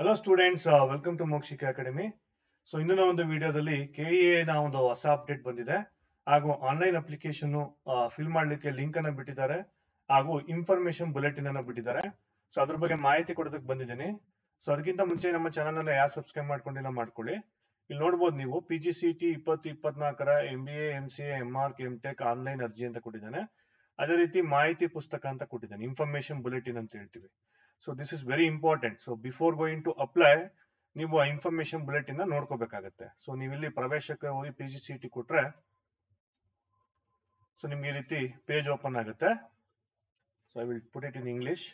Hello students welcome to Mokshika academy so ಇಂದಿನ ಒಂದು ವಿಡಿಯೋದಲ್ಲಿ ಕೆ ನ ಒಂದು ಹೊಸ ಅಪ್ಡೇಟ್ ಬಂದಿದೆ ಹಾಗೂ ಆನ್ಲೈನ್ ಅಪ್ಲಿಕೇಶನ್ ಫಿಲ್ ಮಾಡಲಿಕ್ಕೆ ಲಿಂಕ್ ಅನ್ನ ಬಿಟ್ಟಿದ್ದಾರೆ ಹಾಗೂ ಇನ್ಫಾರ್ಮೇಶನ್ ಬುಲೆಟಿನ್ ಅನ್ನ ಬಿಟ್ಟಿದ್ದಾರೆ ಸೊ ಅದ್ರ ಬಗ್ಗೆ ಮಾಹಿತಿ ಕೊಡೋದಕ್ಕೆ ಬಂದಿದ್ದೀನಿ ಸೊ ಅದಕ್ಕಿಂತ ಮುಂಚೆ ನಮ್ಮ ಚಾನಲ್ ಅನ್ನ ಯಾರು ಸಬ್ಸ್ಕ್ರೈಬ್ ಮಾಡ್ಕೊಂಡಿಲ್ಲ ಮಾಡ್ಕೊಳ್ಳಿ ಇಲ್ಲಿ ನೋಡ್ಬೋದು ನೀವು ಪಿ ಜಿ ಸಿ ಟಿ ಇಪ್ಪತ್ತು ಇಪ್ಪತ್ನಾಲ್ಕರ M B M C M R tech online ಅರ್ಜಿ ಅಂತ ಕೊಟ್ಟಿದ್ದಾನೆ ಅದೇ ರೀತಿ ಮಾಹಿತಿ ಪುಸ್ತಕ ಅಂತ ಕೊಟ್ಟಿದ್ದಾನೆ ಇನ್ಫಾರ್ಮೇಶನ್ ಬುಲೆಟಿನ್ ಅಂತ ಹೇಳ್ತೀವಿ so this is very important so before going to apply ನೀವು ಆ ಇನ್ಫಾರ್ಮೇಶನ್ ಬುಲೆಟಿನ್ ನೋಡ್ಕೋಬೇಕಾಗತ್ತೆ ಸೊ ನೀವು ಇಲ್ಲಿ ಪ್ರವೇಶಕ್ಕೆ ಹೋಗಿ ಪಿ ಜಿ ಸಿ ಟಿ ಕೊಟ್ರೆ ಸೊ ನಿಮ್ಗೆ ಈ ರೀತಿ ಪೇಜ್ ಓಪನ್ ಆಗುತ್ತೆ so I will put it in English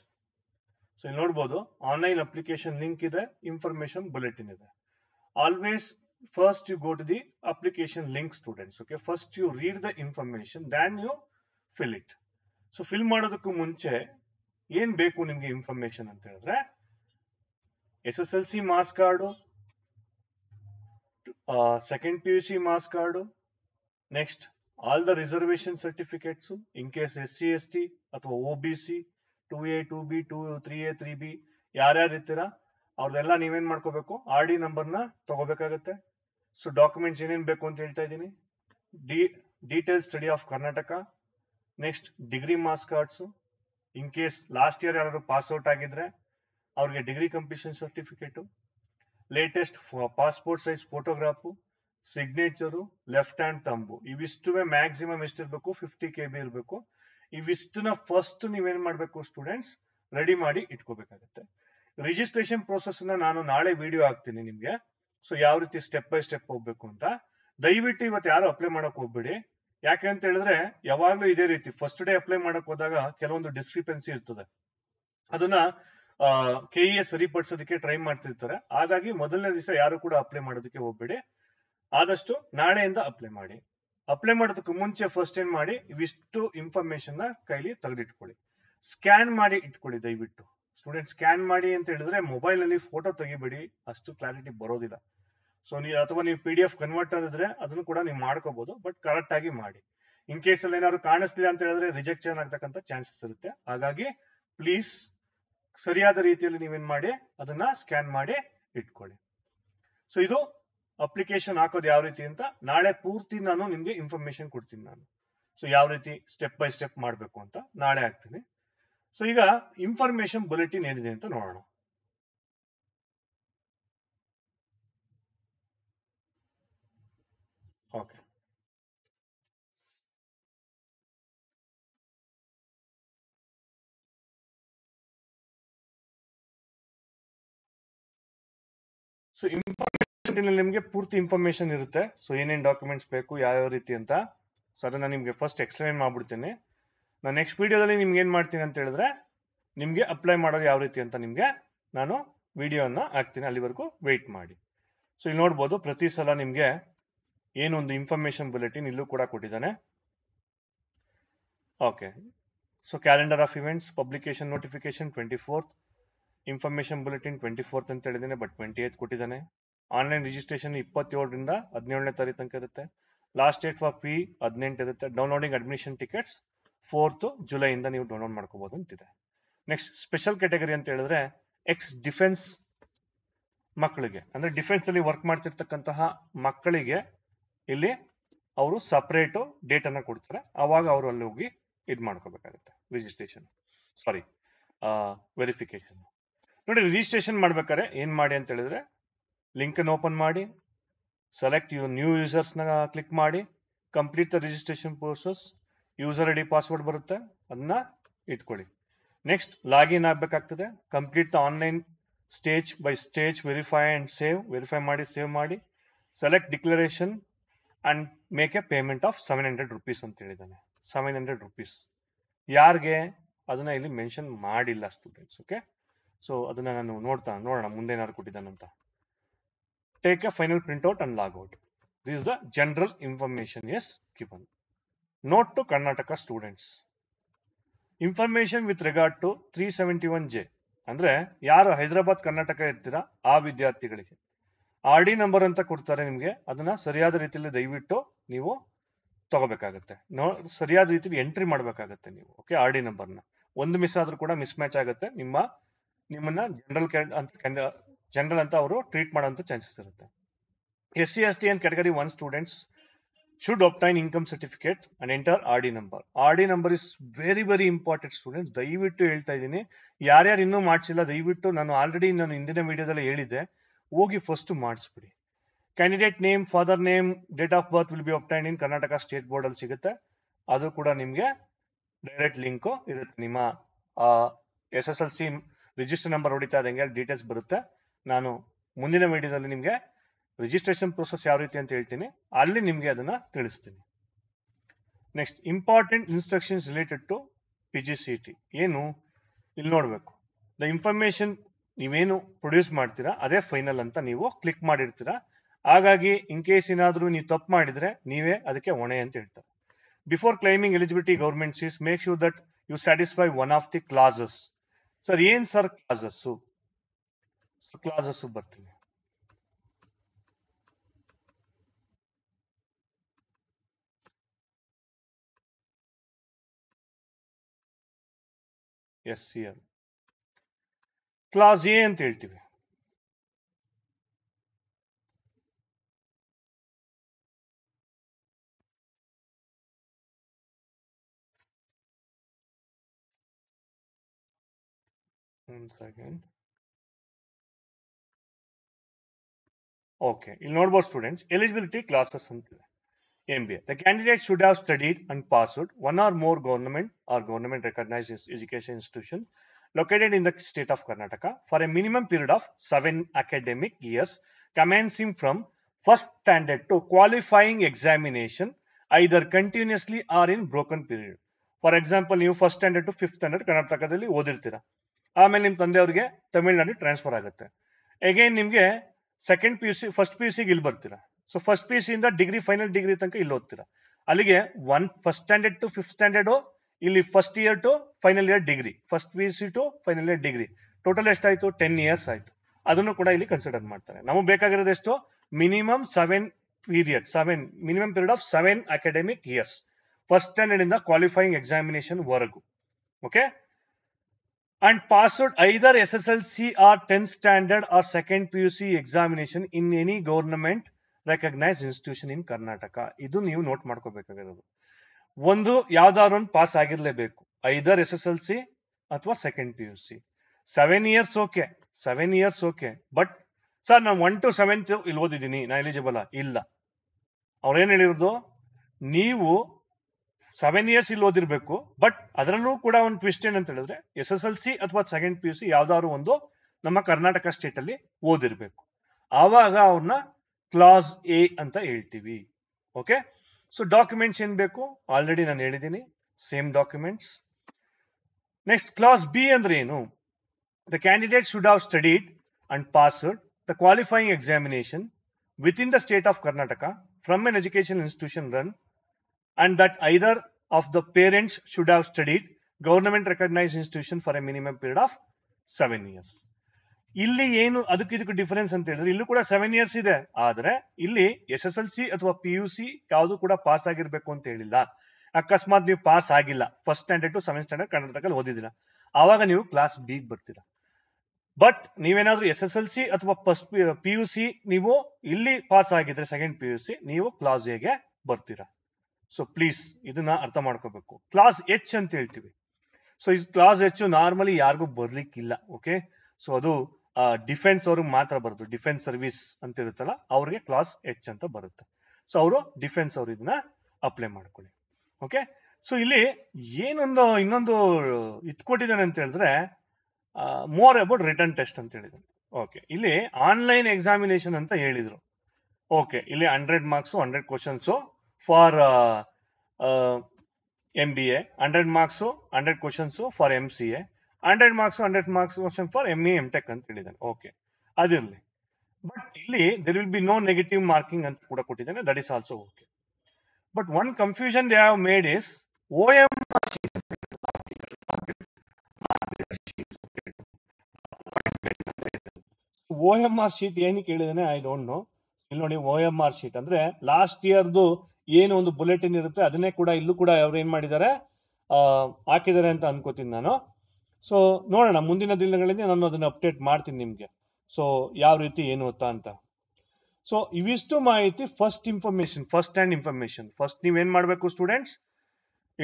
so ಇಲ್ಲಿ ನೋಡ್ಬೋದು ಆನ್ಲೈನ್ ಅಪ್ಲಿಕೇಶನ್ ಲಿಂಕ್ ಇದೆ ಇನ್ಫಾರ್ಮೇಶನ್ ಬುಲೆಟಿನ್ ಇದೆ always first you go to the application link students okay first you read the information then you fill it so fill ಮಾಡೋದಕ್ಕೂ ಮುಂಚೆ ಏನ್ ಬೇಕು ನಿಮ್ಗೆ information ಅಂತ ಹೇಳಿದ್ರೆ S S L C marks card second P U C marks card next all the reservation certificates in case S C S T ಅಥವಾ O B C two A two B two three A three B ಯಾರ್ಯಾರು ಇರ್ತೀರಾ ಅವ್ರದೆಲ್ಲ ನೀವೇನ್ ಮಾಡ್ಕೋಬೇಕು R D number ನ ತಗೋಬೇಕಾಗತ್ತೆ so documents ಏನೇನ್ ಬೇಕು ಅಂತ ಹೇಳ್ತಾ ಇದ್ದೀನಿ D detail study of Karnataka next degree marks cards in case last year ಯಾರು ಪಾಸ್ ಔಟ್ ಆಗಿದ್ರೆ ಅವ್ರಿಗೆ degree completion certificate latest passport size photograph signature left hand thumb ಇವಿಷ್ಟು ಮ್ಯಾಕ್ಸಿಮಮ್ ಎಷ್ಟಿರಬೇಕು ಫಿಫ್ಟಿ ಕೆ ಬಿ ಇರಬೇಕು ಇವಿಷ್ಟನ್ನ ಫಸ್ಟ್ ನೀವೇನ್ ಮಾಡಬೇಕು ಸ್ಟೂಡೆಂಟ್ಸ್ ರೆಡಿ ಮಾಡಿ ಇಟ್ಕೋಬೇಕಾಗತ್ತೆ registration process ನಾನು ನಾಳೆ ವಿಡಿಯೋ ಹಾಕ್ತೀನಿ ನಿಮ್ಗೆ ಸೊ ಯಾವ ರೀತಿ ಸ್ಟೆಪ್ ಬೈ ಸ್ಟೆಪ್ ಹೋಗ್ಬೇಕು ಅಂತ ದಯವಿಟ್ಟು ಇವತ್ತು ಯಾರು ಅಪ್ಲೈ ಮಾಡಕ್ ಹೋಗ್ಬೇಡಿ ಯಾಕೆ ಅಂತ ಹೇಳಿದ್ರೆ ಯಾವಾಗ್ಲೂ ಇದೇ ರೀತಿ ಫಸ್ಟ್ ಡೇ ಅಪ್ಲೈ ಮಾಡಕ್ ಹೋದಾಗ ಕೆಲವೊಂದು ಡಿಸ್ಕ್ರಿಪೆನ್ಸಿ ಇರ್ತದೆ ಅದನ್ನ ಕೆಇಎ e ಸರಿಪಡಿಸೋದಕ್ಕೆ ಟ್ರೈ ಮಾಡ್ತಿರ್ತಾರೆ ಹಾಗಾಗಿ ಮೊದಲನೇ ದಿವಸ ಯಾರು ಕೂಡ ಅಪ್ಲೈ ಮಾಡೋದಕ್ಕೆ ಹೋಗ್ಬೇಡಿ ಆದಷ್ಟು ನಾಳೆಯಿಂದ ಅಪ್ಲೈ ಮಾಡಿ ಅಪ್ಲೈ ಮಾಡೋದಕ್ಕೆ ಮುಂಚೆ ಫಸ್ಟ್ ಏನ್ ಮಾಡಿ ಇವಿಷ್ಟು ಇನ್ಫಾರ್ಮೇಶನ್ ನ ಕೈಲಿ ತೆಗೆದಿಟ್ಕೊಳ್ಳಿ ಸ್ಕ್ಯಾನ್ ಮಾಡಿ ಇಟ್ಕೊಳ್ಳಿ ದಯವಿಟ್ಟು ಸ್ಟೂಡೆಂಟ್ ಸ್ಕ್ಯಾನ್ ಮಾಡಿ ಅಂತ ಹೇಳಿದ್ರೆ ಮೊಬೈಲ್ ಅಲ್ಲಿ ಫೋಟೋ ತೆಗಿಬೇಡಿ ಅಷ್ಟು ಕ್ಲಾರಿಟಿ ಬರೋದಿಲ್ಲ ಸೊ ನೀವು ಅಥವಾ ನೀವು ಪಿ ಡಿ ಎಫ್ ಕನ್ವರ್ಟರ್ ಇದ್ರೆ ಅದನ್ನು ಕೂಡ ನೀವು ಮಾಡ್ಕೋಬಹುದು ಬಟ್ ಕರೆಕ್ಟ್ ಆಗಿ ಮಾಡಿ ಇನ್ ಕೇಸ್ ಅಲ್ಲಿ ಏನಾದ್ರು ಕಾಣಿಸ್ತಿಲ್ಲ ಅಂತ ಹೇಳಿದ್ರೆ ರಿಜೆಕ್ಷನ್ ಆಗ್ತಕ್ಕಂಥ ಚಾನ್ಸಸ್ ಇರುತ್ತೆ ಹಾಗಾಗಿ ಪ್ಲೀಸ್ ಸರಿಯಾದ ರೀತಿಯಲ್ಲಿ ನೀವೇನ್ ಮಾಡಿ ಅದನ್ನ ಸ್ಕ್ಯಾನ್ ಮಾಡಿ ಇಟ್ಕೊಳ್ಳಿ ಸೊ ಇದು ಅಪ್ಲಿಕೇಶನ್ ಹಾಕೋದು ಯಾವ ರೀತಿ ಅಂತ ನಾಳೆ ಪೂರ್ತಿ ನಾನು ನಿಮ್ಗೆ ಇನ್ಫಾರ್ಮೇಶನ್ ಕೊಡ್ತೀನಿ ನಾನು ಸೊ ಯಾವ ರೀತಿ ಸ್ಟೆಪ್ ಬೈ ಸ್ಟೆಪ್ ಮಾಡ್ಬೇಕು ಅಂತ ನಾಳೆ ಹಾಕ್ತೀನಿ ಸೊ ಈಗ ಇನ್ಫಾರ್ಮೇಶನ್ ಬುಲೆಟಿನ್ ಏನಿದೆ ಅಂತ ನೋಡೋಣ ಓಕೆ ಸೊ ಇನ್ಫಾರ್ಮೇಶನ್ ನಿಮ್ಗೆ ಪೂರ್ತಿ ಇನ್ಫಾರ್ಮೇಶನ್ ಇರುತ್ತೆ ಸೊ ಏನೇನು ಡಾಕ್ಯುಮೆಂಟ್ಸ್ ಬೇಕು ಯಾವ್ಯಾವ ರೀತಿ ಅಂತ ಸೊ ಅದನ್ನ ನಿಮ್ಗೆ ಫಸ್ಟ್ ಎಕ್ಸ್ಪ್ಲೈನ್ ಮಾಡ್ಬಿಡ್ತೀನಿ ನಾ ನೆಕ್ಸ್ಟ್ ವಿಡಿಯೋದಲ್ಲಿ ನಿಮ್ಗೆ ಏನ್ ಮಾಡ್ತೀನಿ ಅಂತ ಹೇಳಿದ್ರೆ ನಿಮ್ಗೆ ಅಪ್ಲೈ ಮಾಡೋದು ಯಾವ ರೀತಿ ಅಂತ ನಿಮ್ಗೆ ನಾನು ವಿಡಿಯೋನ ಹಾಕ್ತೀನಿ ಅಲ್ಲಿವರೆಗೂ ವೆಯ್ಟ್ ಮಾಡಿ ಸೊ ಇಲ್ಲಿ ನೋಡ್ಬೋದು ಪ್ರತಿ ಸಲ ನಿಮ್ಗೆ ಏನೊಂದು ಇನ್ಫಾರ್ಮೇಶನ್ ಬುಲೆಟಿನ್ ಇಲ್ಲೂ ಕೂಡ ಕೊಟ್ಟಿದ್ದಾನೆ okay so calendar of events publication notification twenty fourth information bulletin twenty fourth ಅಂತ ಹೇಳಿದ್ದೇನೆ ಬಟ್ ಟ್ವೆಂಟಿ ಏತ್ ಕೊಟ್ಟಿದ್ದಾನೆ ಆನ್ಲೈನ್ ರಿಜಿಸ್ಟ್ರೇಷನ್ ಇಪ್ಪತ್ತೇಳರಿಂದ ಹದಿನೇಳನೇ ತಾರೀಕು ತನಕ ಇರುತ್ತೆ ಲಾಸ್ಟ್ ಡೇಟ್ ಫಾರ್ ಫಿ ಹದಿನೆಂಟು ಇರುತ್ತೆ ಡೌನ್ಲೋಡಿಂಗ್ ಅಡ್ಮಿಷನ್ ಟಿಕೆಟ್ಸ್ ಫೋರ್ತ್ ಜುಲೈಯಿಂದ ನೀವು ಡೌನ್ಲೋಡ್ ಮಾಡ್ಕೋಬಹುದು ಅಂತಿದೆ ನೆಕ್ಸ್ಟ್ ಸ್ಪೆಷಲ್ ಕ್ಯಾಟಗರಿ ಅಂತ ಹೇಳಿದ್ರೆ ಎಕ್ಸ್ ಡಿಫೆನ್ಸ್ ಮಕ್ಕಳಿಗೆ ಅಂದ್ರೆ ಡಿಫೆನ್ಸ್ ಅಲ್ಲಿ ವರ್ಕ್ ಮಾಡ್ತಿರ್ತಕ್ಕಂತಹ ಮಕ್ಕಳಿಗೆ ಇಲ್ಲಿ ಅವರು ಸಪ್ರೇಟು ಡೇಟನ್ನು ಕೊಡ್ತಾರೆ ಅವಾಗ ಅವರು ಅಲ್ಲಿ ಹೋಗಿ ಇದು ಮಾಡ್ಕೋಬೇಕಾಗುತ್ತೆ ರಿಜಿಸ್ಟ್ರೇಷನ್ ಸಾರಿ ವೆರಿಫಿಕೇಶನ್ ನೋಡಿ ರಿಜಿಸ್ಟ್ರೇಷನ್ ಮಾಡ್ಬೇಕಾದ್ರೆ ಏನ್ ಮಾಡಿ ಅಂತ ಹೇಳಿದ್ರೆ ಲಿಂಕ್ ಅನ್ನು ಓಪನ್ ಮಾಡಿ ಸೆಲೆಕ್ಟ್ ಯು ನ್ಯೂ ನ ಕ್ಲಿಕ್ ಮಾಡಿ complete the registration process user ID password ಬರುತ್ತೆ ಅದನ್ನ ಇಟ್ಕೊಳ್ಳಿ ನೆಕ್ಸ್ಟ್ ಲಾಗಿನ್ ಆಗ್ಬೇಕಾಗ್ತದೆ complete the online stage by stage verify and save verify ಮಾಡಿ ಸೇವ್ ಮಾಡಿ select declaration and make a payment of seven hundred rupees ಅಂತ ಹೇಳಿದ್ದಾನೆ seven hundred rupees ಯಾರಿಗೆ ಅದನ್ನ ಇಲ್ಲಿ ಮೆನ್ಷನ್ ಮಾಡಿಲ್ಲ ಸ್ಟೂಡೆಂಟ್ಸ್ ಓಕೆ ಸೊ ಅದನ್ನ ನಾನು ನೋಡ್ತಾ ನೋಡೋಣ ಮುಂದೇನಾದ್ರು ಕೊಟ್ಟಿದ್ದಾನಂತ take a final print out and log out this the general information is given note to Karnataka students information with regard to three seventy one J ಅಂದ್ರೆ ಯಾರು ಹೈದರಾಬಾದ್ ಕರ್ನಾಟಕ ಇರ್ತೀರಾ ಆ ವಿದ್ಯಾರ್ಥಿಗಳಿಗೆ ಆರ್ ಡಿ ನಂಬರ್ ಅಂತ ಕೊಡ್ತಾರೆ ನಿಮ್ಗೆ ಅದನ್ನ ಸರಿಯಾದ ರೀತಿಯಲ್ಲಿ ದಯವಿಟ್ಟು ನೀವು ತಗೋಬೇಕಾಗತ್ತೆ ನೋ ಸರಿಯಾದ ರೀತಿಯಲ್ಲಿ ಎಂಟ್ರಿ ಮಾಡ್ಬೇಕಾಗತ್ತೆ ನೀವು ಓಕೆ ಆರ್ ಡಿ ನಂಬರ್ನ ಒಂದು ಮಿಸ್ ಆದ್ರೂ ಕೂಡ ಮಿಸ್ ಮ್ಯಾಚ್ ಆಗುತ್ತೆ ನಿಮ್ಮ ನಿಮ್ಮನ್ನ ಜನರಲ್ ಅಂತ ಜನರಲ್ ಅಂತ ಅವರು ಟ್ರೀಟ್ ಮಾಡುವಂತ ಚಾನ್ಸಸ್ ಇರುತ್ತೆ S C S T and category one students should obtain income certificate and enter R D number R D number is very very important student ದಯವಿಟ್ಟು ಹೇಳ್ತಾ ಇದ್ದೀನಿ ಯಾರ್ಯಾರು ಇನ್ನೂ ಮಾಡಿಸಿಲ್ಲ ದಯವಿಟ್ಟು ನಾನು ಆಲ್ರೆಡಿ ನಾನು ಹಿಂದಿನ ವಿಡಿಯೋದಲ್ಲಿ ಹೇಳಿದೆ ಹೋಗಿ ಫಸ್ಟ್ ಮಾಡಿಸ್ಬಿಡಿ candidate name father name date of birth will be obtain in Karnataka state board ಅಲ್ಲಿ ಸಿಗುತ್ತೆ ಅದು ಕೂಡ ನಿಮ್ಗೆ ಡೈರೆಕ್ಟ್ ಲಿಂಕ್ ಇರುತ್ತೆ ನಿಮ್ಮ S S L C register number ಹೊಡಿತಾ ಇದ್ದಂಗೆ ಡೀಟೇಲ್ಸ್ ಬರುತ್ತೆ ನಾನು ಮುಂದಿನ ವಿಡಿಯೋದಲ್ಲಿ ನಿಮಗೆ ರಿಜಿಸ್ಟ್ರೇಷನ್ ಪ್ರೊಸೆಸ್ ಯಾವ ರೀತಿ ಅಂತ ಹೇಳ್ತೀನಿ ಅಲ್ಲಿ ನಿಮ್ಗೆ ಅದನ್ನ ತಿಳಿಸ್ತೀನಿ next important instructions related to P G C T ಏನು ಇಲ್ಲಿ ನೋಡ್ಬೇಕು ದ ಇನ್ಫಾರ್ಮೇಶನ್ ನೀವೇನು ಪ್ರೊಡ್ಯೂಸ್ ಮಾಡ್ತೀರಾ ಅದೇ ಫೈನಲ್ ಅಂತ ನೀವು ಕ್ಲಿಕ್ ಮಾಡಿರ್ತೀರಾ ಹಾಗಾಗಿ ಇನ್ ಕೇಸ್ ಏನಾದರೂ ನೀವು ತಪ್ಪು ಮಾಡಿದ್ರೆ ನೀವೇ ಅದಕ್ಕೆ ಹೊಣೆ ಅಂತ ಹೇಳ್ತಾರೆ before claiming eligibility government sees make sure that you satisfy one of the clauses sir ಏನ್ ಸರ್ ಕ್ಲಾಸಸ್ ಕ್ಲಾಸಸ್ ಬರ್ತೀನಿ S C L Class Clausientildi. One second. Okay, in will note about students, eligibility classes and MBA. The candidate should have studied and passed one or more government or government recognized education institution located in the state of Karnataka for a minimum period of seven academic years, commencing from first standard to qualifying examination, either continuously or in broken period. For example, you first standard to fifth standard Karnataka deli odirthira. Amel nim tande orge Tamil Nadu transfer agatte. Again nimge second PC, first PC gilbertira. So first PC in the degree, final degree tanka illotira. Alige one first standard to fifth standard ho ಇಲ್ಲಿ first year to final year degree first P U C to final year degree total ಎಷ್ಟಾಯ್ತು ten years ಆಯ್ತು ಅದನ್ನು ಕೂಡ ಇಲ್ಲಿ consider ಮಾಡ್ತಾರೆ ನಮಗೆ ಬೇಕಾಗಿರೋದು ಎಷ್ಟು minimum seven period seven minimum period of seven academic years first standard ಇಂದ ಕ್ವಾಲಿಫೈಯಿಂಗ್ ಎಕ್ಸಾಮಿನೇಷನ್ ವರೆಗೂ okay and passed either S S L C or ten standard or second P U C examination in any government recognise institution ಇನ್ ಕರ್ನಾಟಕ ಇದು ನೀವು note ಮಾಡ್ಕೋಬೇಕಾಗಿರೋದು ಒಂದು ಯಾವ್ದಾದ್ರು ಒಂದು pass ಆಗಿರ್ಲೇಬೇಕು either S S L C ಅಥವಾ second P U C seven years okay seven years okay but sir ನಾನು one to seventh ಇಲ್ಲಿ ಓದಿದ್ದೀನಿ ನಾ ಎಲಿಜಿಬಲ್ ಇಲ್ಲ ಏನ್ ಹೇಳಿರೋದು ನೀವು ಸೆವೆನ್ ಇಯರ್ಸ್ ಇಲ್ಲಿ ಓದಿರ್ಬೇಕು ಬಟ್ ಅದರಲ್ಲೂ ಕೂಡ ಒಂದು ಟ್ವಿಸ್ಟ್ ಏನಂತ ಹೇಳಿದ್ರೆ ಎಸ್ ಎಸ್ ಎಲ್ ಸಿ ಅಥವಾ ಸೆಕೆಂಡ್ ಪಿ ಯು ಸಿ ಯಾವ್ದಾದ್ರು ಒಂದು ನಮ್ಮ ಕರ್ನಾಟಕ ಸ್ಟೇಟ್ ಅಲ್ಲಿ ಓದಿರ್ಬೇಕು ಆವಾಗ ಅವ್ರನ್ನ ಕ್ಲಾಸ್ ಎ ಅಂತ ಹೇಳ್ತೀವಿ ಓಕೆ ಸೊ ಡಾಕ್ಯುಮೆಂಟ್ಸ್ ಏನ್ ಬೇಕು ಆಲ್ರೆಡಿ ನಾನು ಹೇಳಿದ್ದೀನಿ same documents next class B ಅಂದ್ರೆ ಏನು the candidate should have studied and passed the qualifying examination with in the state of Karnataka from an education institution run and that either of the parents should have studied government recognise institution for a minimum period of seven years ಇಲ್ಲಿ ಏನು ಅದಕ್ಕೆ ಇದಕ್ಕೆ difference ಅಂತ ಹೇಳಿದ್ರೆ ಇಲ್ಲೂ ಕೂಡ seven years ಇದೆ ಆದ್ರೆ ಇಲ್ಲಿ ಎಸ್ ಎಸ್ ಎಲ್ ಸಿ ಅಥವಾ ಪಿ ಯು ಸಿ ಯಾವುದು ಕೂಡ ಪಾಸ್ ಆಗಿರ್ಬೇಕು ಅಂತ ಹೇಳಿಲ್ಲ ಅಕಸ್ಮಾತ್ ನೀವು ಪಾಸ್ ಆಗಿಲ್ಲ first standard to seven standard ಕರ್ನಾಟಕದಲ್ಲಿ ಓದಿದಿಲ್ಲ ಆವಾಗ ನೀವು ಕ್ಲಾಸ್ ಬಿ ಬರ್ತೀರಾ ಬಟ್ ನೀವೇನಾದ್ರೂ ಎಸ್ ಎಸ್ ಎಲ್ ಸಿ ಅಥವಾ ಫಸ್ಟ್ ಪಿ ಯು ಸಿ ನೀವು ಇಲ್ಲಿ ಪಾಸ್ ಆಗಿದ್ರೆ ಸೆಕೆಂಡ್ ಪಿ ಯು ಸಿ ನೀವು ಕ್ಲಾಸ್ ಎಗೆ ಬರ್ತೀರಾ ಸೊ ಪ್ಲೀಸ್ ಇದನ್ನ ಅರ್ಥ ಮಾಡ್ಕೋಬೇಕು ಕ್ಲಾಸ್ ಎಚ್ ಅಂತ ಹೇಳ್ತೀವಿ ಸೊ ಈ ಕ್ಲಾಸ್ ಎಚ್ ನಾರ್ಮಲಿ ಯಾರಿಗೂ ಬರ್ಲಿಕ್ಕಿಲ್ಲ ಓಕೆ ಸೊ ಅದು ಡಿಫೆನ್ಸ್ ಅವ್ರಿಗೆ ಮಾತ್ರ ಬರುತ್ತೆ ಡಿಫೆನ್ಸ್ ಸರ್ವಿಸ್ ಅಂತ ಇರುತ್ತಲ್ಲ ಅವ್ರಿಗೆ ಕ್ಲಾಸ್ ಎಚ್ ಅಂತ ಬರುತ್ತೆ ಸೊ ಅವರು ಡಿಫೆನ್ಸ್ ಅವ್ರು ಇದನ್ನ ಅಪ್ಲೈ ಮಾಡ್ಕೊಳ್ಳಿ ಓಕೆ ಸೊ ಇಲ್ಲಿ ಏನೊಂದು ಇನ್ನೊಂದು ಇತ್ಕೊಟ್ಟಿದ್ದಾನೆ ಅಂತ ಹೇಳಿದ್ರೆ ಮೋರ್ ಅಬೌಟ್ ರಿಟರ್ನ್ ಟೆಸ್ಟ್ ಅಂತ ಹೇಳಿದ್ರು ಓಕೆ ಇಲ್ಲಿ ಆನ್ಲೈನ್ ಎಕ್ಸಾಮಿನೇಷನ್ ಅಂತ ಹೇಳಿದ್ರು ಓಕೆ ಇಲ್ಲಿ hundred marks hundred questions for M B A hundred marks hundred questions for M C A hundred marks hundred marks question for M M tech ಅಂತ ಹೇಳಿದ್ದಾನೆ okay ಅದಿರಲಿ but ಇಲ್ಲಿ there will be no negative marking ಅಂತ ಕೂಡ ಕೊಟ್ಟಿದ್ದಾನೆ that is also okay but one confusion they have made is O M O M R sheet ಏನಕ್ಕೆ ಹೇಳಿದಾನೆ I don't know ಇಲ್ಲಿ ನೋಡಿ ಓ ಎಂ ಆರ್ ಶೀಟ್ ಅಂದ್ರೆ last ಇಯರ್ದು ಏನು ಒಂದು ಬುಲೆಟಿನ್ ಇರುತ್ತೆ ಅದನ್ನೇ ಕೂಡ ಇಲ್ಲೂ ಕೂಡ ಅವ್ರು ಏನ್ ಮಾಡಿದ್ದಾರೆ ಹಾಕಿದ್ದಾರೆ ಅಂತ ಅನ್ಕೋತೀನಿ ನಾನು ಸೊ ನೋಡೋಣ ಮುಂದಿನ ದಿನಗಳಲ್ಲಿ ನಾನು ಅದನ್ನು ಅಪ್ಡೇಟ್ ಮಾಡ್ತೀನಿ ನಿಮಗೆ ಸೊ ಯಾವ ರೀತಿ ಏನು ಗೊತ್ತಾ ಅಂತ ಸೊ ಇವಿಷ್ಟು ಮಾಹಿತಿ first information first hand information first ನೀವೇನ್ ಮಾಡಬೇಕು ಸ್ಟೂಡೆಂಟ್ಸ್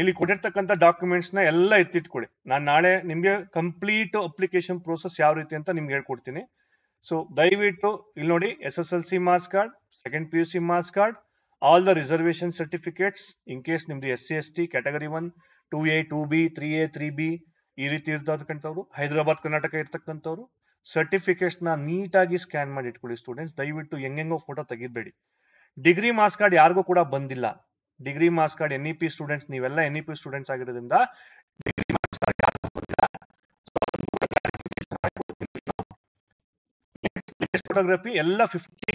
ಇಲ್ಲಿ ಕೊಟ್ಟಿರ್ತಕ್ಕಂಥ ಡಾಕ್ಯುಮೆಂಟ್ಸ್ ನ ಎಲ್ಲ ಎತ್ತಿಟ್ಕೊಳ್ಳಿ ನಾನು ನಾಳೆ ನಿಮಗೆ ಕಂಪ್ಲೀಟ್ ಅಪ್ಲಿಕೇಶನ್ ಪ್ರೋಸೆಸ್ ಯಾವ ರೀತಿ ಅಂತ ನಿಮ್ಗೆ ಹೇಳ್ಕೊಡ್ತೀನಿ ಸೊ ದಯವಿಟ್ಟು ಇಲ್ಲಿ ನೋಡಿ S S L C marks card second P U C marks card all the reservation certificates in case ನಿಮ್ದು S C S T category one two A two B three A three B ಈ ರೀತಿ ಇರ್ತಕ್ಕಂಥವ್ರು ಹೈದರಾಬಾದ್ ಕರ್ನಾಟಕ ಇರ್ತಕ್ಕಂಥವ್ರು certificates ನ ನೀಟಾಗಿ scan ಮಾಡಿ ಇಟ್ಕೊಳ್ಳಿ students ದಯವಿಟ್ಟು ಹೆಂಗೆಂಗೋ ಫೋಟೋ ತೆಗಿಬೇಡಿ ಡಿಗ್ರಿ ಮಾರ್ಕ್ಸ್ ಕಾರ್ಡ್ ಯಾರಿಗೂ ಕೂಡ ಬಂದಿಲ್ಲ degree marks card N E P students ನೀವೆಲ್ಲ ಎನ್ ಇ ಪಿ ಸ್ಟೂಡೆಂಟ್ಸ್ ಆಗಿರೋದ್ರಿಂದ ಡಿಗ್ರಿ ಮಾರ್ಕ್ಸ್ ಕಾರ್ಡ್ ಯಾರಿಗೂ ಬಂದಿಲ್ಲ ಫೋಟೋಗ್ರಫಿ ಎಲ್ಲ ಫಿಫ್ಟಿ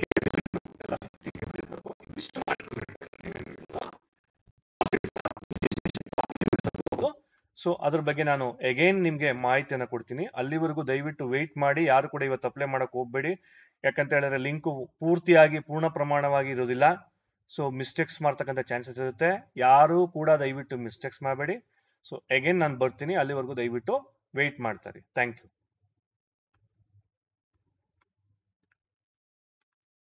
ಸೊ ಅದ್ರ ಬಗ್ಗೆ ನಾನು ಅಗೈನ್ ನಿಮ್ಗೆ ಮಾಹಿತಿಯನ್ನು ಕೊಡ್ತೀನಿ ಅಲ್ಲಿವರೆಗೂ ದಯವಿಟ್ಟು ವೆಯ್ಟ್ ಮಾಡಿ ಯಾರು ಕೂಡ ಇವತ್ತು ಅಪ್ಲೈ ಮಾಡಕ್ ಹೋಗ್ಬೇಡಿ ಯಾಕಂತ ಹೇಳಿದ್ರೆ ಲಿಂಕ್ ಪೂರ್ತಿಯಾಗಿ ಪೂರ್ಣ ಪ್ರಮಾಣವಾಗಿ ಇರೋದಿಲ್ಲ ಸೊ ಮಿಸ್ಟೇಕ್ಸ್ ಮಾಡ್ತಕ್ಕಂಥ ಚಾನ್ಸಸ್ ಇರುತ್ತೆ ಯಾರು ಕೂಡ ದಯವಿಟ್ಟು ಮಿಸ್ಟೇಕ್ಸ್ ಮಾಡಬೇಡಿ ಸೊ ಅಗೈನ್ ನಾನು ಬರ್ತೀನಿ ಅಲ್ಲಿವರೆಗೂ ದಯವಿಟ್ಟು ವೆಯ್ಟ್ ಮಾಡ್ತಾರೆ ಥ್ಯಾಂಕ್ ಯು